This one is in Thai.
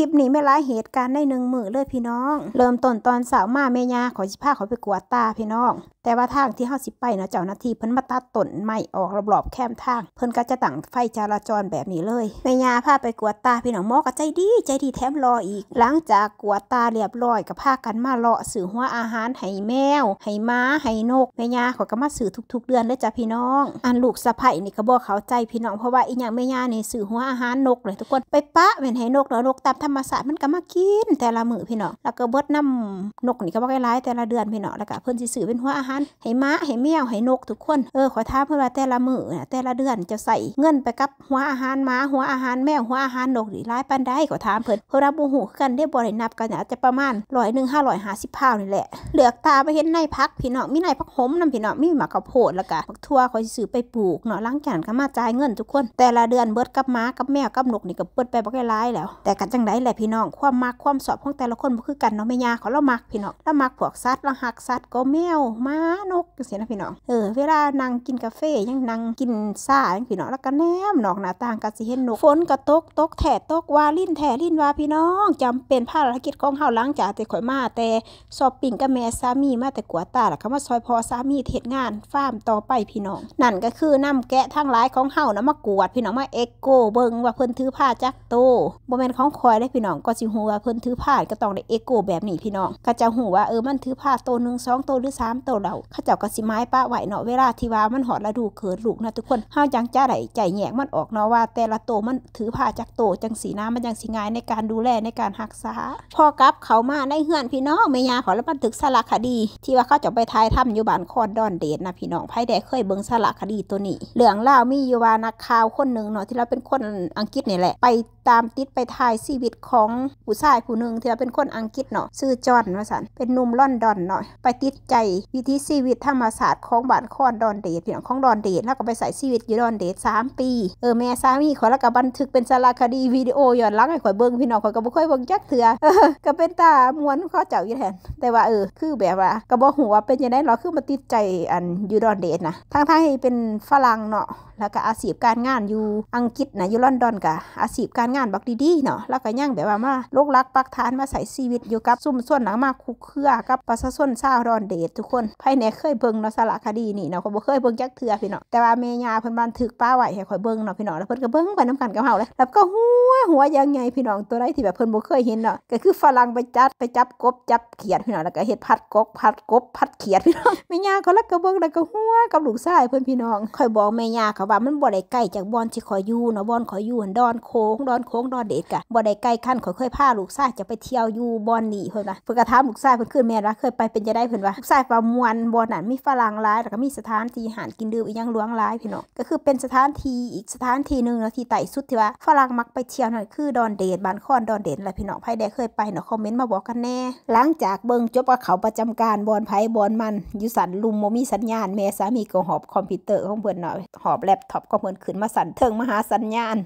ลิปนี้ไม่ร้ายเหตุการณ์ได้หนึ่งมือเลยพี่น้อง เริ่มต้นตอนสาวมาเมยาขอชิพาขอไปกวดตาพี่น้องแต่ว่าทางที่เฮาสิไปเนาะเจ้าหน้าที่เพิ่นมาตัดต้นไม้ออกรอบๆแคมทางเพิ่นก็จะตั้งไฟจราจรแบบนี้เลยแม่ยาพาไปกวดตาพี่น้องหมอก็ใจดีใจดีแถมรออีก หลังจากกวดตาเรียบร้อยก็พากันมาเลาะสื่อหัวอาหารให้แมวให้ม้าให้นกแม่ยาขอก็มาสื่อทุกๆเดือนเลยจ้ะพี่น้อง อันลูกสะใภ้นี่ก็บอกเขาใจพี่น้องเพราะว่าอีหยังแม่ยาเนี่สื่อหัวอาหารนกเลยทุกคนไปปะเป็นให้นกแล้วนกตามธรรมชาติมันก็มากินแต่ละมือพี่น้องแล้วก็เบิดน้ำนกนี่ก็บ่ได้รายแต่ละเดือนพี่น้องแล้วก็เพิ่นสิสื่อเป็นหัวอาหารหันให้ม้าให้แมวให้นกทุกคนเออขอท้าเพื่อาแต่ละมือแต่ละเดือนจะใส่เงินไปกับหัวอาหารม้าหัวอาหาร แมวหัวอาหารนกหรือร้ายปันได้ขอ้าเพื่นเพื่อรับบูหูกันได้บรินับกันอาจจะประมาณร้อยหนึ่งห้าร้อยห้าสิบพาวนี่แหละเหลือกตาไปเห็นในพักพี่น้องมีในพักหมนำพี่น้องมีหมากระโพดแล้วก็ักทั่วคอยซื้อไปปลูกเนาะล้างจานก็มาจ่ายเงินทุกคน แต่ละเดือนเบิดกับม้ากับแมวกับนกนี่ก็เบิดไปบอกร้ายแล้ว แต่กันจังไดแหละพี่น้องความมักความสอบของแต่ละคนบ่คือกันเนาะแม่ยาเขาเรามักพี่น้องเรามักพวกสัตว์เราหักสัตว์ก็แมวม้านกจังีนะ พี่น้องเออ เวลานั่งกินกาแฟยังนั่งกินซ่าพี่น้องแล้วก็แนมนอกหน้าต่างก็สิเห็นนกฝนกระตกตกแถดตกว่าลิ้นแถลิ้นว่าพี่น้องจำเป็นภารกิจของเฮาหลังจากแต่ข่อยมา แต่ซอบปิ้งกับแม่สามีมาแต่กัวตาล่ะคำว่าซอยพอสามีเฮ็ดงานฟาร์มต่อไปพี่น้อง นั่นก็คือนำแกะทั้งหลายของเฮานะมากวด พี่น้องมาเอ็กโกเบิ่งว่าเพิ่นถือผ้าจักโตบ่แม่นของคอยได้พี่น้องก็สิฮู้ว่าเพิ่นถือผ้าก็ต้องได้เอ็กโกแบบนี้พี่น้องก็จะฮู้ว่าเออมันถือผ้าโตองโตหรือสมโตละาข้าเจ้าก็สิไม้ป้าไหวเนาะเวลาที่ว่ามันหอดระดูเขินลูกนะทุกคนเฮาจังจ้าไหลใจแยงมันออกเนาะว่า แต่ละโตมันถือผ้าจากโตจังสีน้ำมันยังสีง่ายในการดูแลในการหักษา พอกับเขามาในเฮือนพี่น้องเมียขอรับบันทึกสารคดี ที่ว่าเขาจะไปทายถ้ำอยู่บ้านคอนดอนเดชนะพี่น้องไพ่แดเคยเบิ่งสารคดีตัวนี้เหลืองเล่ามีอยู่ว่านักข่าวคนหนึ่งเนาะที่เราเป็นคนอังกฤษนี่แหละไปตามติดไปทายชีวิตของผู้ชายผู้หนึ่งที่เราเป็นคนอังกฤษเนาะชื่อจอห์นว่าสันเป็นหนุ่มลอนดอนเนาะไปติดใจวิธีชีวิตธรรมศาสตร์ของบ้านคอนดอนเดชนี่นของดอนเดชแล้วก็ไปใส่ชีวิตอยู่ดอนเดชสามปี เออแม่สามีขอแล้วก็บันทึกเป็นสารคดีวิดีโอย้อนหลังให้ข่อยเบิ่งพี่น้องข่อยก็บ่ค่อยเบิ่งจักเถื่อก็เป็นตาม้วนเขาเจ้าอยู่แทนแต่ว่าเออคือแบบว่าก็บ่ฮู้ว่าเป็นยังไงเราคือมาติดใจอันอยู่ดอนเดชนะทั้งๆที่เป็นฝรั่งเนาะ แล้วก็อาชีพการงานอยู่อังกฤษนะอยู่ลอนดอนก็อาชีพการงานบักดีๆเนาะ แล้วก็ย่างแบบว่ามาลกลักปักฐานมาใส่ชีวิตอยู่กับซุ่มส่วนหนังมาคุกเครือกับประชาชนชาวดอนเดชทุกคนไรเนี่ยเคยเบิ่งเนาะสารคดีนี่เนาะข่อยเคยเบิ่งจักเทื่อพี่เนาะแต่ว่าเมียาเพิ่นบันทึกป้าไหวให้ข่อยเบิ่งเนาะพี่เนาะแล้วเพิ่นก็เบิ่งไปน้ำกันกับเฮาเลยแล้วก็หัวหัวยังไงพี่น้องตัวไรที่แบบเพิ่นบ่เคยเห็นเนาะก็คือฝรั่งไปจัดไปจับกบจับเขียดพี่เนาะแล้วก็เฮ็ดผัดกบผัดกบผัดเขียดพี่น้องแมีย่าก็แล้วก็เบิ่งแล้วก็หัวกับลูกชายเพิ่นพี่น้องข่อยบอกเมียาเขาว่ามันบ่ได้ใกล้จากบ่อนที่ข่อยอยู่เนาะบ่อนข่อยอยู่หันดอนโค้งดอนโค้งดอนเด็ดกะบ่ได้ใกล้ขั้นข่อยเคยพาลูกชายจะไปเที่ยวอยู่บ่อนนี่เพิ่นว่าเพิ่นก็ถามลูกชายเพิ่นขึ้นแม่ว่าเคยไปเป็นจะได้เพิ่นว่าลูกชายประมวลบอลนันมีฝรั่งร้ายแล้วก็มีสถานที่หารกินดื่มอีกยังล้วงร้ายพี่น้องก็คือเป็นสถานที่อีกสถานที่หนึ่งแล้วที่ไต่สุดที่ว่าฝรั่งมักไปเที่ยวนั่นคือดอนเดนบานคอนดอนเดนละพี่น้องไพ่แดเคยไปเนาะคอมเมนต์มาบอกกันแน่ หลังจากเบิ่งจบกับเขาประจำการบอลไพ่บอลมันยุสันลุมโมมีสัญญาณ แม่สามีก็หอบคอมพิวเตอร์ของเพื่อนหน่อยหอบแล็ปท็อปของเพื่อนขึ้นมาสั่นเทิงมหาสัญญาณ